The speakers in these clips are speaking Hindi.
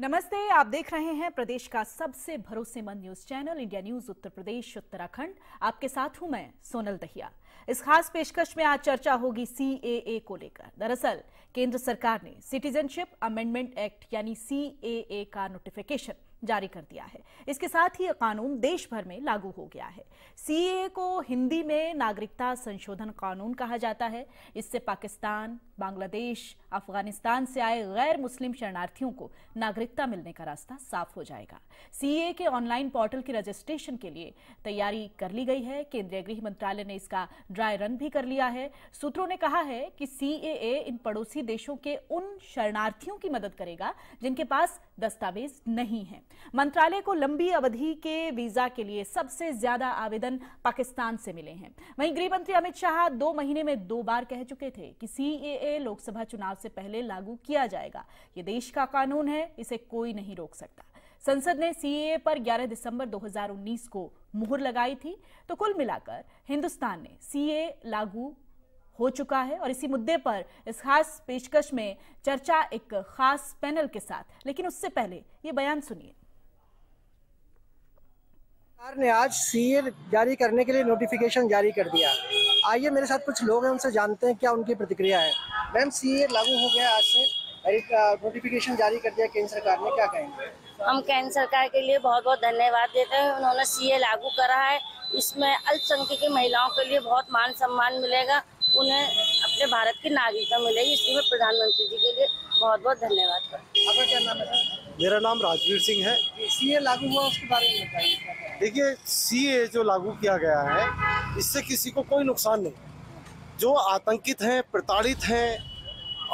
नमस्ते आप देख रहे हैं प्रदेश का सबसे भरोसेमंद news channel India news Uttar Pradesh Uttarakhand आपके साथ हूं मैं सोनल दहिया इस खास पेशकश में आज चर्चा होगी सीएए को लेकर दरअसल केंद्र सरकार ने सिटीजनशिप अमेंडमेंट एक्ट यानी सीएए का नोटिफिकेशन जारी कर दिया है इसके साथ ही यह कानून देश भर में लागू हो गया है सीएए को हिंदी में नागरिकता संशोधन कानून कहा जाता है इससे पाकिस्तान बांग्लादेश अफगानिस्तान से आए गैर मुस्लिम शरणार्थियों को नागरिकता मिलने का रास्ता साफ हो जाएगा सीए के ऑनलाइन पोर्टल की रजिस्ट्रेशन के लिए तैयारी कर ली गई है केंद्रीय गृह मंत्रालय ने इसका ड्राई रन भी कर लिया है सूत्रों ने कहा है कि सीएए इन पड़ोसी देशों के उन शरणार्थियों की मदद करेगा जिनके पास दस्तावेज नहीं है मंत्रालय को लंबी अवधि के वीजा के लिए सबसे ज्यादा आवेदन पाकिस्तान से मिले हैं वहीं गृह मंत्री अमित शाह दो महीने में दो बार कह चुके थे कि सीए सीएए लोकसभा चुनाव से पहले लागू किया जाएगा ये देश का कानून है इसे कोई नहीं रोक सकता संसद ने सीएए पर 11 दिसंबर 2019 को मुहर लगाई थी तो कुल मिलाकर हिंदुस्तान ने सीए लागू हो चुका है और इसी मुद्दे पर इस खास पेशकश में चर्चा एक खास पैनल के साथ लेकिन उससे पहले ये बयान सुनिए सरकार ने आज सीए जारी करने के लिए नोटिफिकेशन जारी कर दिया आइए मेरे साथ कुछ लोग हैं उनसे जानते हैं क्या उनकी प्रतिक्रिया है मैम सी लागू हो गया आज से नोटिफिकेशन जारी कर दिया केंद्र सरकार ने क्या कहेंगे हम केंद्र सरकार के लिए बहुत बहुत धन्यवाद देते हैं उन्होंने सीए लागू करा है इसमें अल्पसंख्यक महिलाओं के लिए बहुत मान सम्मान मिलेगा उन्हें अपने भारत की नागरिकता मिलेगी इसलिए मैं प्रधानमंत्री जी के लिए बहुत बहुत धन्यवाद आपका क्या नाम है मेरा नाम राजवीर सिंह है ए लागू हुआ उसके बारे में बताइए देखिए ए जो लागू किया गया है इससे किसी को कोई नुकसान नहीं जो आतंकित हैं प्रताड़ित हैं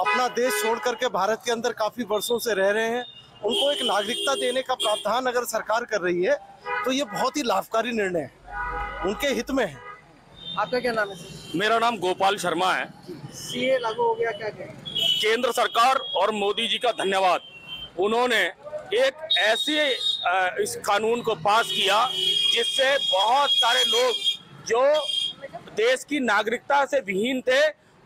अपना देश छोड़ करके भारत के अंदर काफ़ी वर्षों से रह रहे हैं उनको एक नागरिकता देने का प्रावधान अगर सरकार कर रही है तो ये बहुत ही लाभकारी निर्णय है उनके हित में है आपका क्या नाम है मेरा नाम गोपाल शर्मा है सीए लागू हो गया क्या क्या केंद्र सरकार और मोदी जी का धन्यवाद उन्होंने एक ऐसे इस कानून को पास किया जिससे बहुत सारे लोग जो देश की नागरिकता से विहीन थे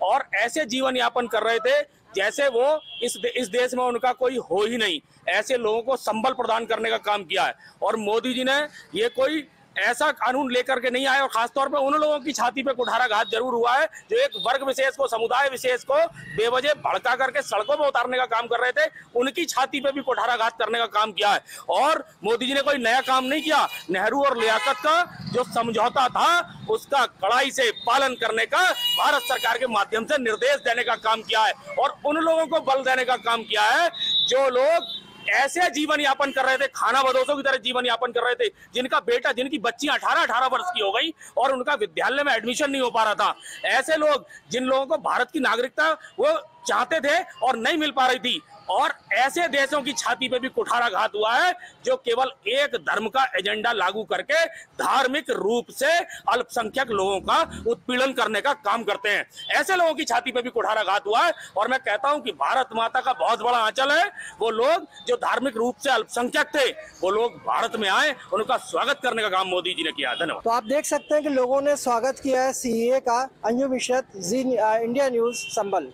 और ऐसे जीवन यापन कर रहे थे जैसे वो इस दे, इस देश में उनका कोई हो ही नहीं ऐसे लोगों को संबल प्रदान करने का काम किया है और मोदी जी ने ये कोई ऐसा कानून लेकर के नहीं आए और खासतौर पर उन लोगों की छाती पे कुठारा घात जरूर हुआ है जो एक वर्ग विशेष को समुदाय विशेष को बेवजह भड़का करके सड़कों पर उतारने का काम कर रहे थे उनकी छाती पे भी कुठारा घात करने का काम किया है और मोदी जी ने कोई नया काम नहीं किया नेहरू और लियाकत का जो समझौता था उसका कड़ाई से पालन करने का भारत सरकार के माध्यम से निर्देश देने का काम किया है और उन लोगों को बल देने का काम किया है जो लोग ऐसे जीवन यापन कर रहे थे खाना बदोसों की तरह जीवन यापन कर रहे थे जिनका बेटा जिनकी बच्ची अठारह अठारह वर्ष की हो गई और उनका विद्यालय में एडमिशन नहीं हो पा रहा था ऐसे लोग जिन लोगों को भारत की नागरिकता वो चाहते थे और नहीं मिल पा रही थी और ऐसे देशों की छाती पे भी कुठाराघात हुआ है जो केवल एक धर्म का एजेंडा लागू करके धार्मिक रूप से अल्पसंख्यक लोगों का उत्पीड़न करने का काम करते हैं ऐसे लोगों की छाती पे भी कुठाराघात हुआ है और मैं कहता हूं कि भारत माता का बहुत बड़ा आंचल है वो लोग जो धार्मिक रूप से अल्पसंख्यक थे वो लोग भारत में आए उनका स्वागत करने का काम मोदी जी ने किया धन्यवाद तो आप देख सकते हैं कि लोगों ने स्वागत किया है सीए का अंजु मिश्रत जी इंडिया न्यूज संबल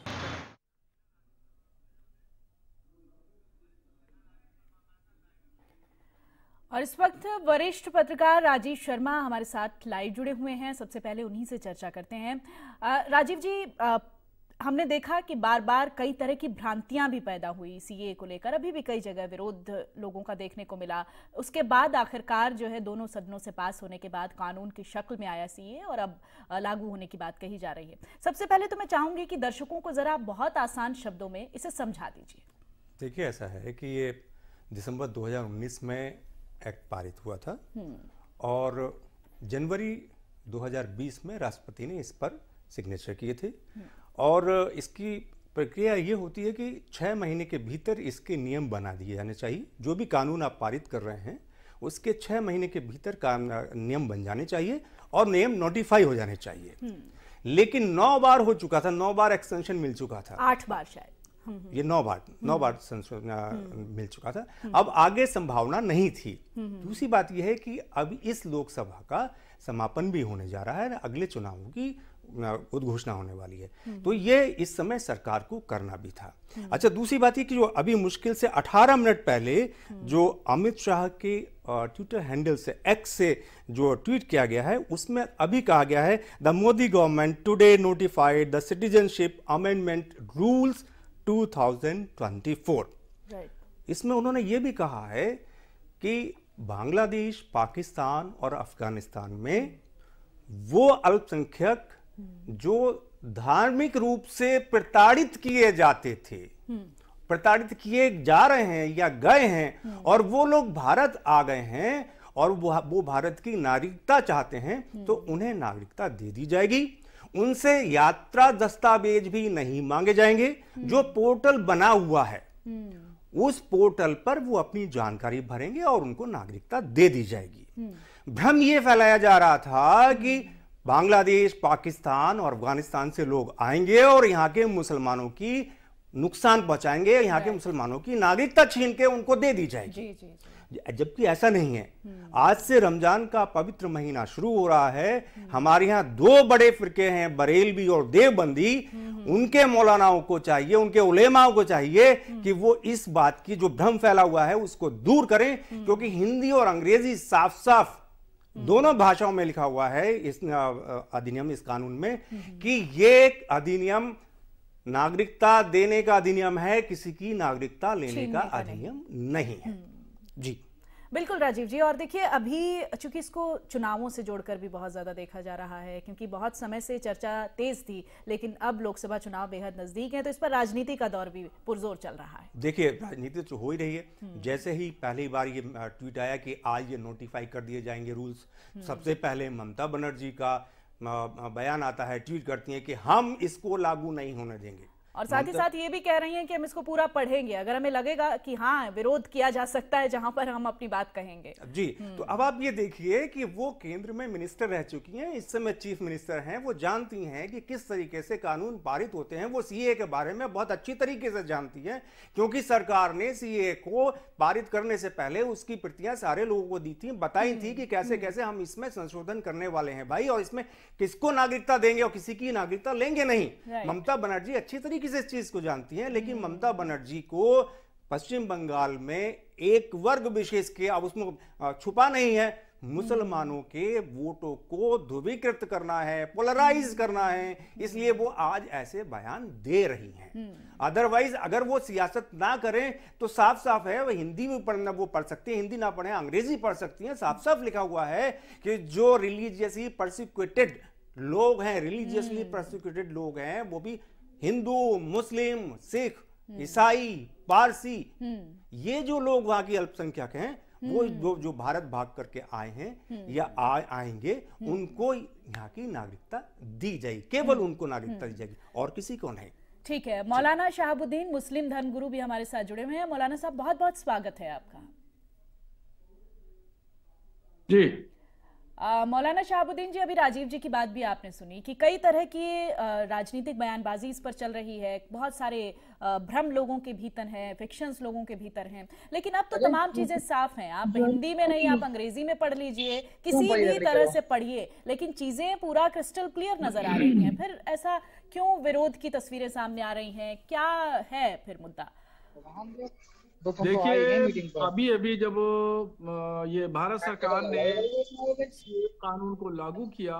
और इस वक्त वरिष्ठ पत्रकार राजीव शर्मा हमारे साथ लाइव जुड़े हुए हैं सबसे पहले उन्हीं से चर्चा करते हैं राजीव जी हमने देखा कि बार बार कई तरह की भ्रांतियां भी पैदा हुई सीए को लेकर अभी भी कई जगह विरोध लोगों का देखने को मिला उसके बाद आखिरकार जो है दोनों सदनों से पास होने के बाद कानून की शक्ल में आया सीए और अब लागू होने की बात कही जा रही है सबसे पहले तो मैं चाहूंगी कि दर्शकों को जरा बहुत आसान शब्दों में इसे समझा दीजिए देखिए ऐसा है कि ये दिसंबर 2019 में एक्ट पारित हुआ था हम्म। और जनवरी 2020 में राष्ट्रपति ने इस पर सिग्नेचर किए थे हम्म। और इसकी प्रक्रिया ये होती है कि छः महीने के भीतर इसके नियम बना दिए जाने चाहिए जो भी कानून आप पारित कर रहे हैं उसके छः महीने के भीतर नियम बन जाने चाहिए और नियम नोटिफाई हो जाने चाहिए हम्म। लेकिन नौ बार हो चुका था नौ बार एक्सटेंशन मिल चुका था आठ बार शायद हम्म। ये नौ बार नौ हम्म। बार संशोधन हम्म। मिल चुका था अब आगे संभावना नहीं थी दूसरी बात यह है कि अब इस लोकसभा का समापन भी होने जा रहा है अगले चुनावों की उद्घोषणा होने वाली है तो ये इस समय सरकार को करना भी था अच्छा दूसरी बात ये कि जो अभी मुश्किल से 18 मिनट पहले जो अमित शाह के ट्विटर हैंडल से एक्स से जो ट्वीट किया गया है उसमें अभी कहा गया है the Modi government today notified the citizenship amendment rules 2024 right. इसमें उन्होंने ये भी कहा है कि बांग्लादेश पाकिस्तान और अफगानिस्तान में वो अल्पसंख्यक हम्म। जो धार्मिक रूप से प्रताड़ित किए जाते थे हम्म। प्रताड़ित किए जा रहे हैं या गए हैं हम्म। और वो लोग भारत आ गए हैं और वो भारत की नागरिकता चाहते हैं तो उन्हें नागरिकता दे दी जाएगी उनसे यात्रा दस्तावेज भी नहीं मांगे जाएंगे जो हम्म। पोर्टल बना हुआ है हम्म। उस पोर्टल पर वो अपनी जानकारी भरेंगे और उनको नागरिकता दे दी जाएगी हम्म। भ्रम ये फैलाया जा रहा था कि बांग्लादेश पाकिस्तान और अफगानिस्तान से लोग आएंगे और यहाँ के मुसलमानों की नुकसान पहुंचाएंगे यहाँ के मुसलमानों की नागरिकता छीन के उनको दे दी जाएगी जी, जी, जी। जबकि ऐसा नहीं है हम्म। आज से रमजान का पवित्र महीना शुरू हो रहा है हमारे यहाँ दो बड़े फिरके हैं बरेलवी और देवबंदी हम्म। उनके मौलानाओं को चाहिए उनके उलेमाओं को चाहिए हम्म। कि वो इस बात की जो भ्रम फैला हुआ है उसको दूर करें क्योंकि हिंदी और अंग्रेजी साफ साफ दोनों भाषाओं में लिखा हुआ है इस अधिनियम इस कानून में कि ये अधिनियम नागरिकता देने का अधिनियम है किसी की नागरिकता लेने का अधिनियम नहीं है जी बिल्कुल राजीव जी और देखिए अभी चूंकि इसको चुनावों से जोड़कर भी बहुत ज़्यादा देखा जा रहा है क्योंकि बहुत समय से चर्चा तेज थी लेकिन अब लोकसभा चुनाव बेहद नज़दीक है तो इस पर राजनीति का दौर भी पुरजोर चल रहा है देखिए राजनीति तो हो ही रही है हम्म। जैसे ही पहली बार ये ट्वीट आया कि आज ये नोटिफाई कर दिए जाएंगे रूल्स हम्म। सबसे पहले ममता बनर्जी का बयान आता है ट्वीट करती हैं कि हम इसको लागू नहीं होने देंगे और साथ ही मतलब- साथ ये भी कह रही हैं कि हम इसको पूरा पढ़ेंगे अगर हमें लगेगा कि हाँ विरोध किया जा सकता है जहां पर हम अपनी बात कहेंगे जी हम्म। तो अब आप ये देखिए कि वो केंद्र में मिनिस्टर रह चुकी हैं इस समय चीफ मिनिस्टर हैं वो जानती हैं कि किस तरीके से कानून पारित होते हैं वो सी के बारे में बहुत अच्छी तरीके से जानती है क्योंकि सरकार ने सीए को पारित करने से पहले उसकी प्रतियां सारे लोगों को दी थी बताई थी हम्म, कि कैसे हम्म। कैसे हम इसमें संशोधन करने वाले हैं भाई और इसमें किसको नागरिकता देंगे और किसी की नागरिकता लेंगे नहीं ममता बनर्जी अच्छी तरीके तरीके से इस चीज को जानती हैं लेकिन हम्म। ममता बनर्जी को पश्चिम बंगाल में एक वर्ग विशेष के अब उसमें छुपा नहीं है हम्म। मुसलमानों के वोटों को ध्रुवीकृत करना है पोलराइज हम्म। करना है इसलिए वो आज ऐसे बयान दे रही हैं अदरवाइज अगर वो सियासत ना करें तो साफ साफ है वो हिंदी भी पढ़ना वो पढ़ सकती है हिंदी ना पढ़े अंग्रेजी पढ़ सकती हैं साफ साफ लिखा हुआ है कि जो रिलीजियसली प्रोसिक्यूटेड लोग हैं रिलीजियसली प्रोसिक्यूटेड लोग हैं वो भी हिंदू मुस्लिम सिख ईसाई पारसी ये जो लोग वहां के अल्पसंख्यक हैं वो हम्म। जो जो भारत भाग करके आए हैं हम्म। या आ, आएंगे हम्म। उनको यहाँ की नागरिकता दी जाएगी केवल उनको नागरिकता दी जाएगी और किसी को नहीं ठीक है मौलाना शाहबुद्दीन मुस्लिम धर्मगुरु भी हमारे साथ जुड़े हुए हैं मौलाना साहब बहुत बहुत स्वागत है आपका जी मौलाना शाहबुद्दीन जी अभी राजीव जी की बात भी आपने सुनी कि कई तरह की राजनीतिक बयानबाजी इस पर चल रही है बहुत सारे भ्रम लोगों के भीतर हैं फिक्शंस लोगों के भीतर हैं लेकिन अब तो तमाम चीजें हम्म। साफ हैं आप हिंदी में नहीं आप अंग्रेजी में पढ़ लीजिए किसी भी तरह तो? से पढ़िए लेकिन चीजें पूरा क्रिस्टल क्लियर नजर आ रही है फिर ऐसा क्यों विरोध की तस्वीरें सामने आ रही हैं क्या है फिर मुद्दा देखिए अभी अभी जब ये भारत सरकार ने तो कानून को लागू किया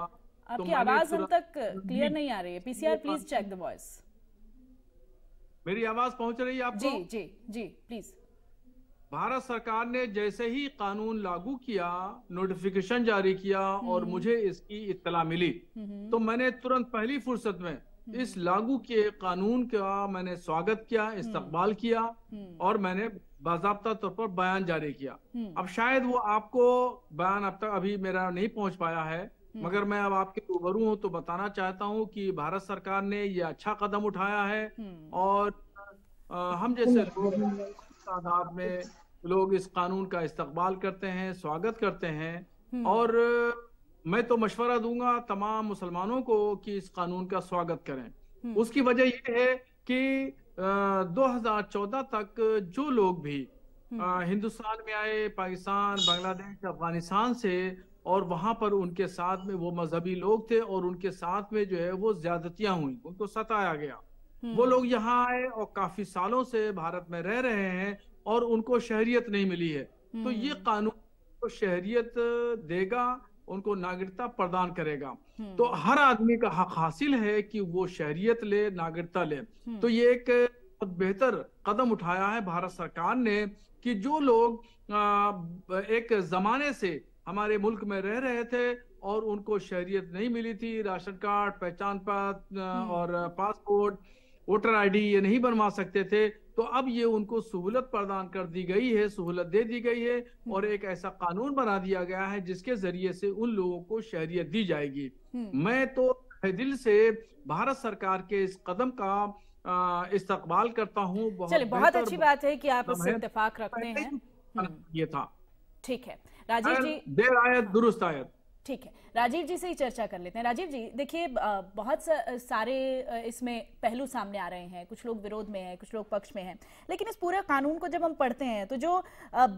आपकी तो आवाज हम तक क्लियर नहीं आ रही है PCR please check the voice मेरी आवाज पहुंच रही है आपको जी जी जी प्लीज भारत सरकार ने जैसे ही कानून लागू किया नोटिफिकेशन जारी किया और हम्म। मुझे इसकी इत्तला मिली हम्म। तो मैंने तुरंत पहली फुर्सत में हम्म। इस लागू के कानून का मैंने स्वागत किया हम्म। इस्तकबाल किया हम्म। और मैंने बाबा तौर पर बयान जारी किया अब शायद वो आपको बयान अब तक अभी मेरा नहीं पहुंच पाया है मगर मैं अब आपके रूबरू हूँ तो बताना चाहता हूँ कि भारत सरकार ने ये अच्छा कदम उठाया है और आ, हम जैसे लोग में लोग इस कानून का इस्तकबाल करते हैं स्वागत करते हैं और मैं तो मशवरा दूंगा तमाम मुसलमानों को कि इस कानून का स्वागत करें हम्म। उसकी वजह यह है कि दो हजार चौदह तक जो लोग भी आ, हम्म। हिंदुस्तान में आए पाकिस्तान बांग्लादेश अफगानिस्तान से और वहां पर उनके साथ में वो मजहबी लोग थे और उनके साथ में जो है वो ज्यादतियां हुई उनको सताया गया हम्म। वो लोग यहाँ आए और काफी सालों से भारत में रह रहे हैं और उनको शहरियत नहीं मिली है तो ये कानून तो शहरियत देगा उनको नागरिकता प्रदान करेगा हम्म। तो हर आदमी का हक हासिल है कि वो शहरियत ले नागरिकता ले हम्म। तो ये एक बहुत बेहतर कदम उठाया है भारत सरकार ने कि जो लोग एक जमाने से हमारे मुल्क में रह रहे थे और उनको शहरियत नहीं मिली थी राशन कार्ड पहचान पत्र हम्म। और पासपोर्ट वोटर आईडी ये नहीं बनवा सकते थे तो अब ये उनको सहूलत प्रदान कर दी गई है सहूलत दे दी गई है हम्म। और एक ऐसा कानून बना दिया गया है जिसके जरिए से उन लोगों को शहरियत दी जाएगी हम्म। मैं तो दिल से भारत सरकार के इस कदम का इस्तकबाल करता हूँ बहुत, बहुत अच्छी बात है कि आप इससे इतफाक रखते हैं हम्म। ये था ठीक है राजेश जी देर आयत दुरुस्त आयत ठीक है राजीव जी से ही चर्चा कर लेते हैं राजीव जी देखिए बहुत सारे इसमें पहलू सामने आ रहे हैं कुछ लोग विरोध में हैं कुछ लोग पक्ष में हैं लेकिन इस पूरे कानून को जब हम पढ़ते हैं तो जो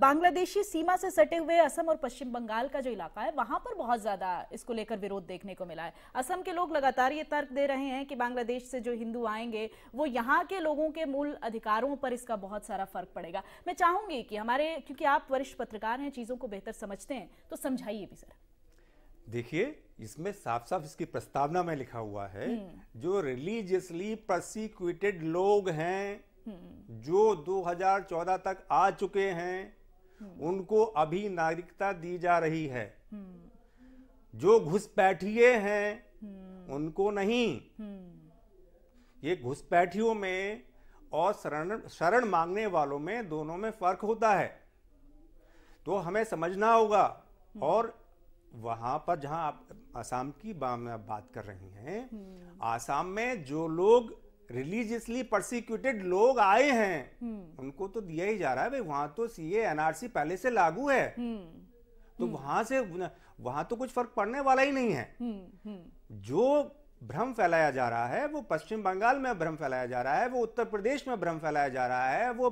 बांग्लादेशी सीमा से सटे हुए असम और पश्चिम बंगाल का जो इलाका है वहां पर बहुत ज़्यादा इसको लेकर विरोध देखने को मिला है असम के लोग लगातार ये तर्क दे रहे हैं कि बांग्लादेश से जो हिंदू आएंगे वो यहाँ के लोगों के मूल अधिकारों पर इसका बहुत सारा फर्क पड़ेगा मैं चाहूंगी कि हमारे क्योंकि आप वरिष्ठ पत्रकार हैं चीज़ों को बेहतर समझते हैं तो समझाइए भी सर देखिए इसमें साफ साफ इसकी प्रस्तावना में लिखा हुआ है हम्म। जो रिलीजियसली प्रोसिक्यूटेड लोग हैं हम्म। जो 2014 तक आ चुके हैं हम्म। उनको अभी नागरिकता दी जा रही है जो घुसपैठिए हैं उनको नहीं ये घुसपैठियों में और शरण शरण मांगने वालों में दोनों में फर्क होता है तो हमें समझना होगा और वहां पर जहां आप आसाम की बात कर रही हैं हम्म। आसाम में जो लोग रिलीजियसली प्रोसिक्यूटेड लोग आए हैं हम्म। उनको तो दिया ही जा रहा है भाई वहां तो सी एनआरसी पहले से लागू है हम्म। तो वहां से वहां तो कुछ फर्क पड़ने वाला ही नहीं है जो भ्रम फैलाया जा रहा है वो पश्चिम बंगाल में भ्रम फैलाया जा रहा है वो उत्तर प्रदेश में भ्रम फैलाया जा रहा है वो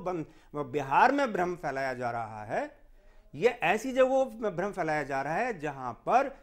बिहार में भ्रम फैलाया जा रहा है ये ऐसी जगहों में भ्रम फैलाया जा रहा है जहां पर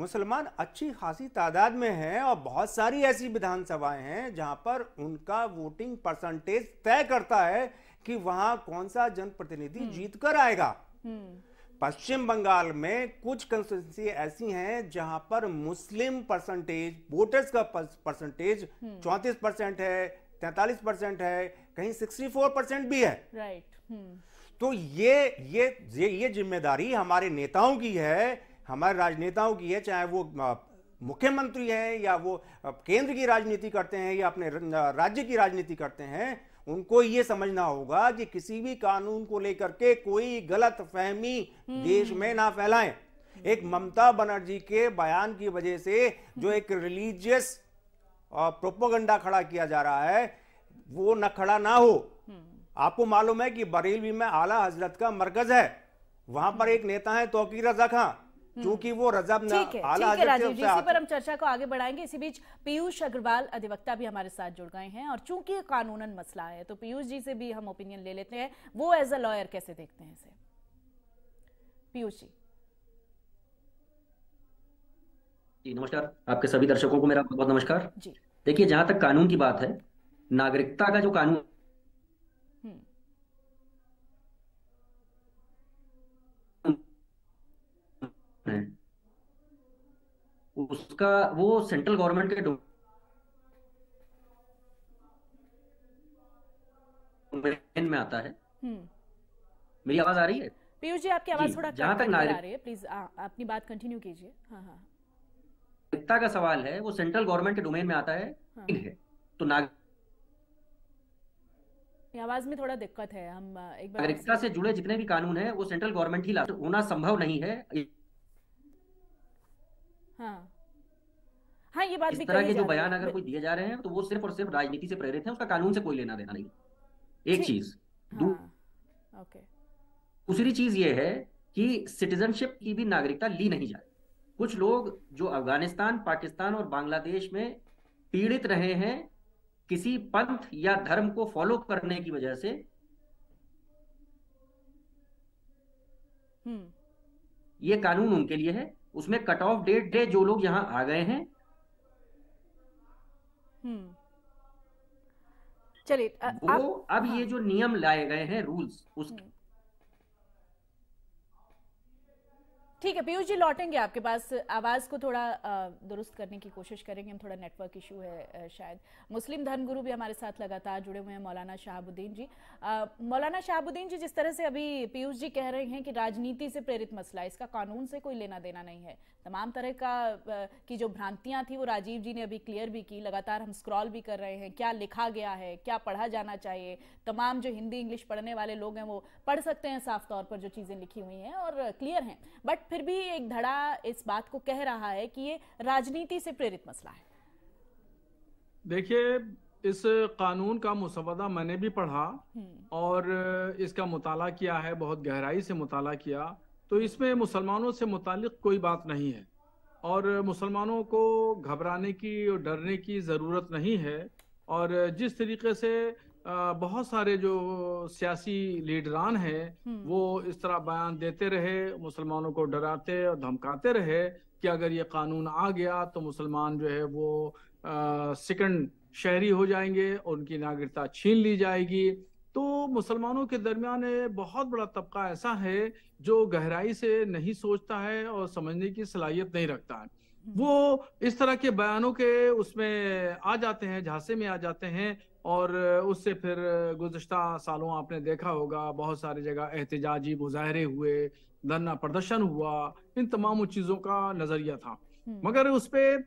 मुसलमान अच्छी खासी तादाद में हैं और बहुत सारी ऐसी विधानसभाएं हैं जहां पर उनका वोटिंग परसेंटेज तय करता है कि वहां कौन सा जनप्रतिनिधि हम्म। जीत कर आएगा हम्म। पश्चिम बंगाल में कुछ कंस्टिट्युएंसी ऐसी हैं जहां पर मुस्लिम परसेंटेज वोटर्स का परसेंटेज चौतीस परसेंट है तैतालीस परसेंट है कहीं सिक्सटी फोर परसेंट भी है राइट right. हम्म। तो ये ये ये ये जिम्मेदारी हमारे नेताओं की है हमारे राजनेताओं की है चाहे वो मुख्यमंत्री है या वो केंद्र की राजनीति करते हैं या अपने राज्य की राजनीति करते हैं उनको ये समझना होगा कि किसी भी कानून को लेकर के कोई गलत फहमी हम्म। देश में ना फैलाएं एक ममता बनर्जी के बयान की वजह से जो एक रिलीजियस प्रोपोगंडा खड़ा किया जा रहा है वो न खड़ा ना हो आपको मालूम है कि बरेलवी में आला हजरत का मरकज है वहां पर एक नेता है तोकीर रजा खां क्योंकि हम्म। वो रजब ठीक राजीव जी इसी पर हम चर्चा को आगे बढ़ाएंगे इसी बीच पीयूष अग्रवाल अधिवक्ता भी हमारे साथ जुड़ गए हैं और चूंकि कानूनन मसला है तो पीयूष जी से भी हम ओपिनियन ले लेते हैं वो एज अ लॉयर कैसे देखते हैं इसे पीयूष जी जी नमस्कार आपके सभी दर्शकों को मेरा बहुत नमस्कार देखिए जहां तक कानून की बात है नागरिकता का जो कानून हैं उसका वो सेंट्रल गवर्नमेंट के डोमेन में आता है हम्म। मेरी आवाज आ रही है पीयूष जी आपकी आवाज थोड़ा जहां तक आ रही है प्लीज आ, अपनी बात कंटिन्यू कीजिए हाँ हाँ नागरिकता का सवाल है वो सेंट्रल गवर्नमेंट के डोमेन में आता है हाँ। है तो नागरिक आवाज में थोड़ा दिक्कत है हम एक बार नागरिकता से जुड़े जितने भी कानून है वो सेंट्रल गवर्नमेंट ही होना संभव नहीं है हाँ हाँ ये बात इस भी तरह के जो बयान अगर कोई दिए जा रहे हैं तो वो सिर्फ और सिर्फ राजनीति से प्रेरित है उसका कानून से कोई लेना देना नहीं एक चीज हाँ, दूसरी चीज ये है कि सिटीजनशिप की भी नागरिकता ली नहीं जा रही कुछ लोग जो अफगानिस्तान पाकिस्तान और बांग्लादेश में पीड़ित रहे हैं किसी पंथ या धर्म को फॉलो करने की वजह से हम्म। ये कानून उनके लिए है उसमें कट ऑफ डेट है जो लोग यहाँ आ गए हैं हम्म। चलिए वो अब ये हाँ। जो नियम लाए गए हैं रूल्स उस हम्म। ठीक है पीयूष जी लौटेंगे आपके पास आवाज़ को थोड़ा दुरुस्त करने की कोशिश करेंगे हम थोड़ा नेटवर्क इशू है शायद मुस्लिम धर्म गुरु भी हमारे साथ लगातार जुड़े हुए हैं मौलाना शहाबुद्दीन जी मौलाना शहाबुद्दीन जी जिस तरह से अभी पीयूष जी कह रहे हैं कि राजनीति से प्रेरित मसला इसका कानून से कोई लेना देना नहीं है तमाम तरह का की जो भ्रांतियाँ थी वो राजीव जी ने अभी क्लियर भी की लगातार हम स्क्रॉल भी कर रहे हैं क्या लिखा गया है क्या पढ़ा जाना चाहिए तमाम जो हिंदी इंग्लिश पढ़ने वाले लोग हैं वो पढ़ सकते हैं साफ तौर पर जो चीज़ें लिखी हुई हैं और क्लियर हैं बट फिर भी एक धड़ा इस बात को कह रहा है कि ये राजनीति से प्रेरित मसला है देखिए इस कानून का मुसवदा मैंने भी पढ़ा हम्म। और इसका मुताला किया है बहुत गहराई से मुताला किया तो इसमें मुसलमानों से मुतालिक कोई बात नहीं है और मुसलमानों को घबराने की और डरने की ज़रूरत नहीं है और जिस तरीके से बहुत सारे जो सियासी लीडरान हैं हम्म। वो इस तरह बयान देते रहे मुसलमानों को डराते और धमकाते रहे कि अगर ये कानून आ गया तो मुसलमान जो है वो सेकंड शहरी हो जाएंगे और उनकी नागरिकता छीन ली जाएगी तो मुसलमानों के दरमियान बहुत बड़ा तबका ऐसा है जो गहराई से नहीं सोचता है और समझने की सलाहियत नहीं रखता है हम्म। वो इस तरह के बयानों के उसमें आ जाते हैं झांसे में आ जाते हैं और उससे फिर गुजशत सालों आपने देखा होगा बहुत सारी जगह एहतजाजी मुजाहरे हुए धरना प्रदर्शन हुआ इन तमाम चीज़ों का नज़रिया था हम्म। मगर उस पर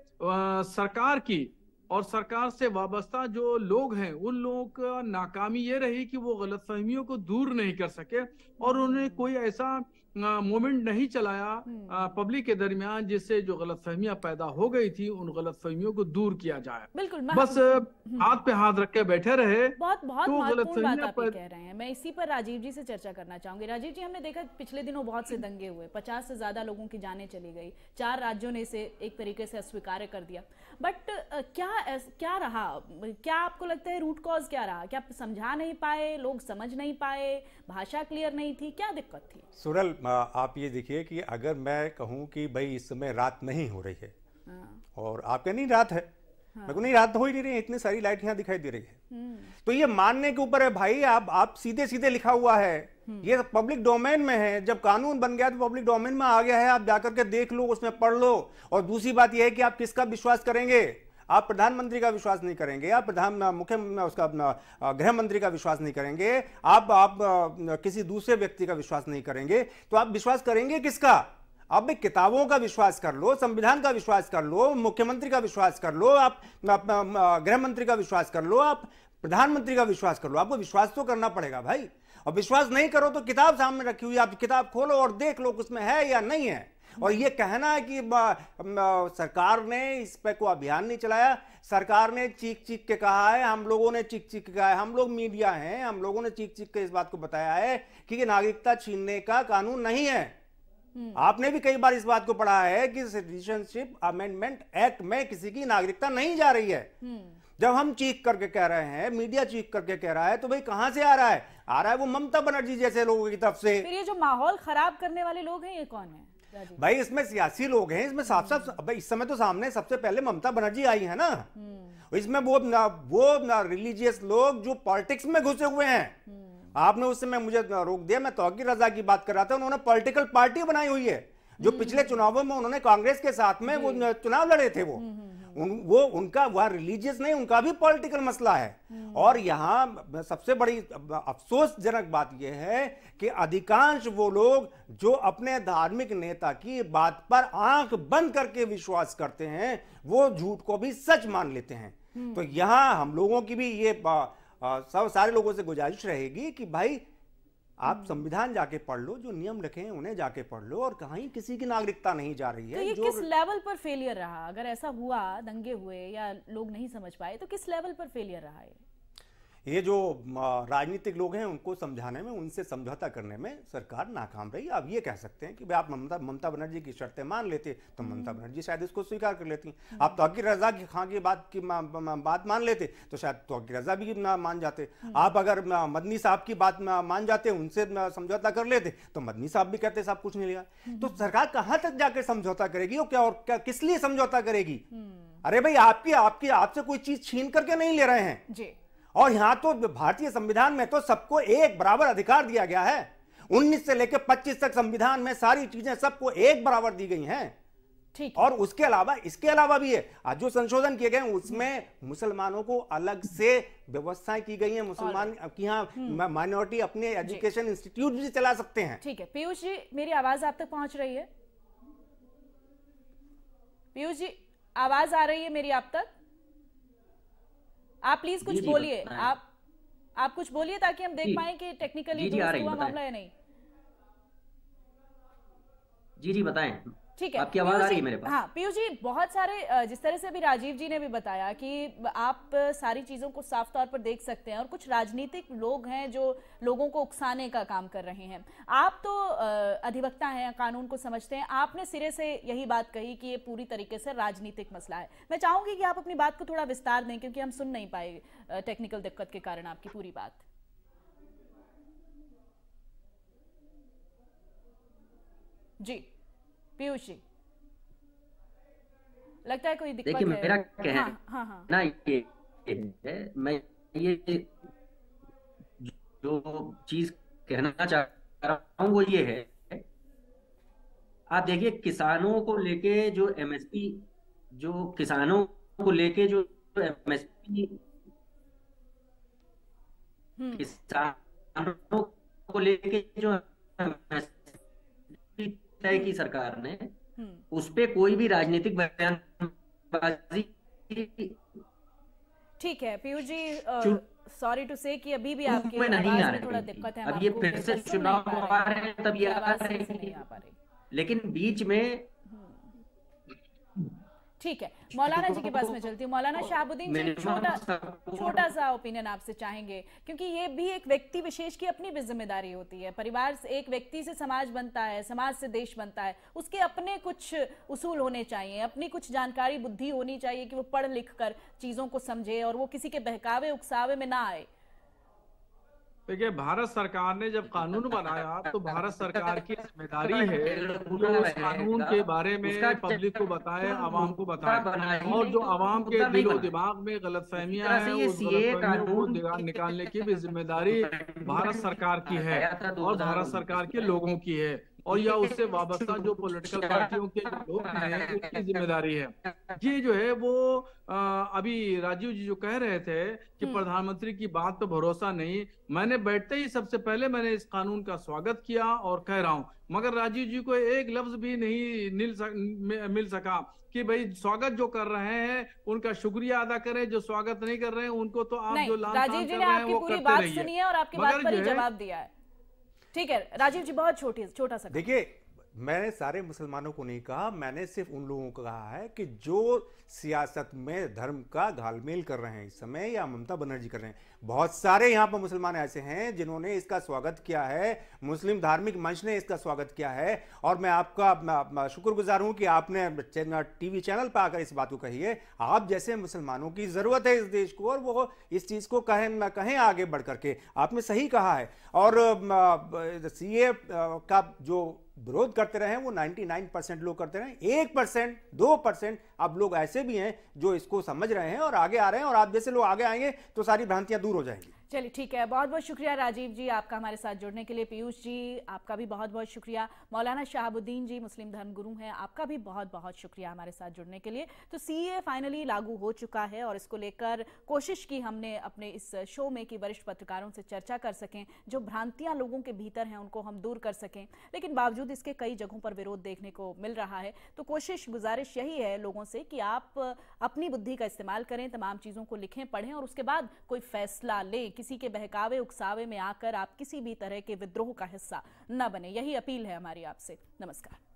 सरकार की और सरकार से वाबस्ता जो लोग हैं उन लोगों का नाकामी ये रही कि वो गलत फहमियों को दूर नहीं कर सके और उन्हें कोई ऐसा मोमेंट नहीं चलाया हम्म। पब्लिक के दरमियान जिससे जो गलत फहमियां पैदा हो गई थी उन गलत फहमियों को दूर किया जाए बिल्कुल बस हम्म। हाथ पे हाथ रख के बैठे रहे बहुत बहुत तो गलत बात आप पर... कह रहे हैं मैं इसी पर राजीव जी से चर्चा करना चाहूंगी राजीव जी हमने देखा पिछले दिनों बहुत से दंगे हुए पचास से ज्यादा लोगों की जाने चली गई चार राज्यों ने इसे एक तरीके से अस्वीकार कर दिया बट क्या क्या रहा क्या आपको लगता है रूट कॉज क्या रहा क्या समझा नहीं पाए लोग समझ नहीं पाए भाषा क्लियर नहीं थी क्या दिक्कत थी सुरल आप ये देखिए कि अगर मैं कहूँ कि भाई इस समय रात नहीं हो रही है हाँ। और आपके नहीं रात है हाँ। नहीं रात हो ही नहीं रही इतनी सारी लाइट यहाँ दिखाई दे रही है हम्म। तो ये मानने के ऊपर है भाई आप आप सीधे सीधे लिखा हुआ है हम्म। ये पब्लिक डोमेन में है जब कानून बन गया तो पब्लिक डोमेन में आ गया है आप जाकर के देख लो उसमें पढ़ लो और दूसरी बात यह है कि आप किसका विश्वास करेंगे आप प्रधानमंत्री का विश्वास नहीं करेंगे आप प्रधान मुख्य उसका गृह मंत्री का विश्वास नहीं करेंगे आप आप किसी दूसरे व्यक्ति का विश्वास नहीं करेंगे तो आप विश्वास करेंगे किसका अब किताबों का विश्वास कर लो संविधान का विश्वास कर लो मुख्यमंत्री का विश्वास कर लो आप, गृहमंत्री आप गृह मंत्री का विश्वास कर लो आप प्रधानमंत्री का विश्वास कर लो आपको विश्वास तो करना पड़ेगा भाई और विश्वास नहीं करो तो किताब सामने रखी हुई आप किताब खोलो और देख लो उसमें है या नहीं है और ये कहना है कि सरकार ने इस पर कोई अभियान नहीं चलाया सरकार ने चीख चीख के कहा है हम लोगों ने चीख चीख के कहा है हम लोग मीडिया हैं हम लोगों ने चीख चीख के इस बात को बताया है कि ये नागरिकता छीनने का कानून नहीं है हम्म। आपने भी कई बार इस बात को पढ़ा है कि सिटीजनशिप अमेंडमेंट एक्ट में किसी की नागरिकता नहीं जा रही है हम्म। जब हम चीख करके कह रहे हैं मीडिया चीख करके कह रहा है तो भाई कहां से आ रहा है आ रहा है वो ममता बनर्जी जैसे लोगों की तरफ से फिर ये जो माहौल खराब करने वाले लोग हैं ये कौन है भाई इसमें सियासी लोग हैं इसमें साफ साफ भाई इस समय तो सामने सबसे पहले ममता बनर्जी आई है ना हम्म। इसमें वो ना, वो ना रिलीजियस लोग जो पॉलिटिक्स में घुसे हुए हैं हम्म। आपने उस समय मुझे रोक दिया मैं तोकी रजा की बात कर रहा था उन्होंने पॉलिटिकल पार्टी बनाई हुई है जो हम्म। पिछले चुनावों में उन्होंने कांग्रेस के साथ में वो चुनाव लड़े थे वो उन, वो उनका वह रिलीजियस नहीं उनका भी पॉलिटिकल मसला है हम्म। और यहाँ सबसे बड़ी अफसोसजनक बात यह है कि अधिकांश वो लोग जो अपने धार्मिक नेता की बात पर आंख बंद करके विश्वास करते हैं वो झूठ को भी सच मान लेते हैं हम्म। तो यहाँ हम लोगों की भी ये सब सारे लोगों से गुजारिश रहेगी कि भाई आप हम्म। संविधान जाके पढ़ लो जो नियम लिखे हैं उन्हें जाके पढ़ लो और कहीं किसी की नागरिकता नहीं जा रही तो है तो ये जो... किस लेवल पर फेलियर रहा अगर ऐसा हुआ दंगे हुए या लोग नहीं समझ पाए तो किस लेवल पर फेलियर रहा है ये जो राजनीतिक लोग हैं उनको समझाने में उनसे समझौता करने में सरकार नाकाम रही आप ये कह सकते हैं कि भाई आप ममता ममता बनर्जी की शर्तें मान लेते तो हम्म। ममता बनर्जी शायद इसको स्वीकार कर लेती हम्म। आप तोकीर रजा की खां की बात की बात मान लेते तो शायद तोकीर रजा भी ना मान जाते हम्म। आप अगर मदनी साहब की बात मान जाते उनसे समझौता कर लेते तो मदनी साहब भी कहते साहब कुछ नहीं लिया तो सरकार कहाँ तक जाकर समझौता करेगी और क्या और क्या किस लिए समझौता करेगी अरे भाई आपकी आपकी आपसे कोई चीज छीन करके नहीं ले रहे हैं जी और यहां तो भारतीय संविधान में तो सबको एक बराबर अधिकार दिया गया है 19 से लेकर 25 तक संविधान में सारी चीजें सबको एक बराबर दी गई हैं ठीक और उसके अलावा इसके अलावा भी है आज जो संशोधन किए गए उसमें मुसलमानों को अलग से व्यवस्थाएं की गई है मुसलमान की यहाँ माइनॉरिटी अपने एजुकेशन इंस्टीट्यूट भी चला सकते हैं ठीक है पीयूष जी मेरी आवाज आप तक पहुंच रही है पीयूष जी आवाज आ रही है मेरी आप तक आप प्लीज कुछ बोलिए आप आप कुछ बोलिए ताकि हम देख पाए कि टेक्निकली मामला है नहीं जी जी बताएं ठीक है आपकी आवाज आ रही है मेरे पास हाँ पीयूष जी बहुत सारे जिस तरह से अभी राजीव जी ने भी बताया कि आप सारी चीजों को साफ तौर पर देख सकते हैं और कुछ राजनीतिक लोग हैं जो लोगों को उकसाने का काम कर रहे हैं आप तो अधिवक्ता हैं कानून को समझते हैं आपने सिरे से यही बात कही कि ये पूरी तरीके से राजनीतिक मसला है मैं चाहूंगी कि आप अपनी बात को थोड़ा विस्तार दें क्योंकि हम सुन नहीं पाए टेक्निकल दिक्कत के कारण आपकी पूरी बात जी पीयूष जी लगता है कोई दिक्कत है मेरा कहना हाँ, हाँ, हाँ. ना ये, ये मैं ये जो चीज कहना चाह रहा हूँ वो ये है आप देखिए किसानों को लेके जो एमएसपी जो किसानों को लेके जो एमएसपी हम्म। किसानों को लेके जो एमएसपी तय हम्म। की सरकार ने हम्म। उस पर कोई भी राजनीतिक बयानबाजी ठीक है पीयूष जी सॉरी टू से कि अभी भी आपकी में नहीं आ रही थोड़ा दिक्कत है अब ये फिर से चुनाव आ रहे हैं तब ये आ रहे हैं लेकिन बीच में ठीक है मौलाना जी के पास में चलती हूँ मौलाना शाहबुद्दीन जी छोटा छोटा सा ओपिनियन आपसे चाहेंगे क्योंकि ये भी एक व्यक्ति विशेष की अपनी भी जिम्मेदारी होती है परिवार से एक व्यक्ति से समाज बनता है समाज से देश बनता है उसके अपने कुछ उसूल होने चाहिए अपनी कुछ जानकारी बुद्धि होनी चाहिए कि वो पढ़ लिख कर चीज़ों को समझे और वो किसी के बहकावे उकसावे में ना आए देखिए भारत सरकार ने जब कानून बनाया तो भारत सरकार की जिम्मेदारी है तो उस कानून के बारे में पब्लिक को बताए आवाम को बताए और जो आवाम के दिलो दिमाग में गलत फहमिया है निकालने की भी जिम्मेदारी भारत सरकार की है और भारत सरकार के लोगों की है और या उससे वाबस्ता जो पॉलिटिकल पार्टियों के लोग हैं उनकी जिम्मेदारी है ये जो है वो आ, अभी राजीव जी जो कह रहे थे कि हम्म। प्रधानमंत्री की बात पर तो भरोसा नहीं मैंने बैठते ही सबसे पहले मैंने इस कानून का स्वागत किया और कह रहा हूँ मगर राजीव जी को एक लफ्ज भी नहीं मिल मिल सका कि भाई स्वागत जो कर रहे हैं उनका शुक्रिया अदा करें जो स्वागत नहीं कर रहे हैं उनको तो आप जो लाभ राजीव जी ने आपकी पूरी बात सुनी है और आपकी बात पर जवाब दिया है ठीक है राजीव जी बहुत छोटी छोटा सा देखिए मैंने सारे मुसलमानों को नहीं कहा मैंने सिर्फ उन लोगों को कहा है कि जो सियासत में धर्म का घालमेल कर रहे हैं इस समय या ममता बनर्जी कर रहे हैं बहुत सारे यहाँ पर मुसलमान ऐसे हैं जिन्होंने इसका स्वागत किया है मुस्लिम धार्मिक मंच ने इसका स्वागत किया है और मैं आपका शुक्रगुजार हूँ कि आपने टीवी चैनल पर आकर इस बात को कही है आप जैसे मुसलमानों की ज़रूरत है इस देश को और वो इस चीज़ को कहें ना कहें आगे बढ़ करके आपने सही कहा है और सी का जो विरोध करते रहे वो 99 परसेंट लोग करते रहे एक परसेंट दो परसेंट अब लोग ऐसे भी हैं जो इसको समझ रहे हैं और आगे आ रहे हैं और आप जैसे लोग आगे आएंगे तो सारी भ्रांतियां दूर हो जाएंगी चलिए ठीक है बहुत बहुत शुक्रिया राजीव जी आपका हमारे साथ जुड़ने के लिए पीयूष जी आपका भी बहुत बहुत शुक्रिया मौलाना शहाबुद्दीन जी मुस्लिम धर्म गुरु हैं आपका भी बहुत बहुत शुक्रिया हमारे साथ जुड़ने के लिए तो सीए फाइनली लागू हो चुका है और इसको लेकर कोशिश की हमने अपने इस शो में कि वरिष्ठ पत्रकारों से चर्चा कर सकें जो भ्रांतियाँ लोगों के भीतर हैं उनको हम दूर कर सकें लेकिन बावजूद इसके कई जगहों पर विरोध देखने को मिल रहा है तो कोशिश गुजारिश यही है लोगों से कि आप अपनी बुद्धि का इस्तेमाल करें तमाम चीज़ों को लिखें पढ़ें और उसके बाद कोई फैसला लें किसी के बहकावे उकसावे में आकर आप किसी भी तरह के विद्रोह का हिस्सा न बने यही अपील है हमारी आपसे नमस्कार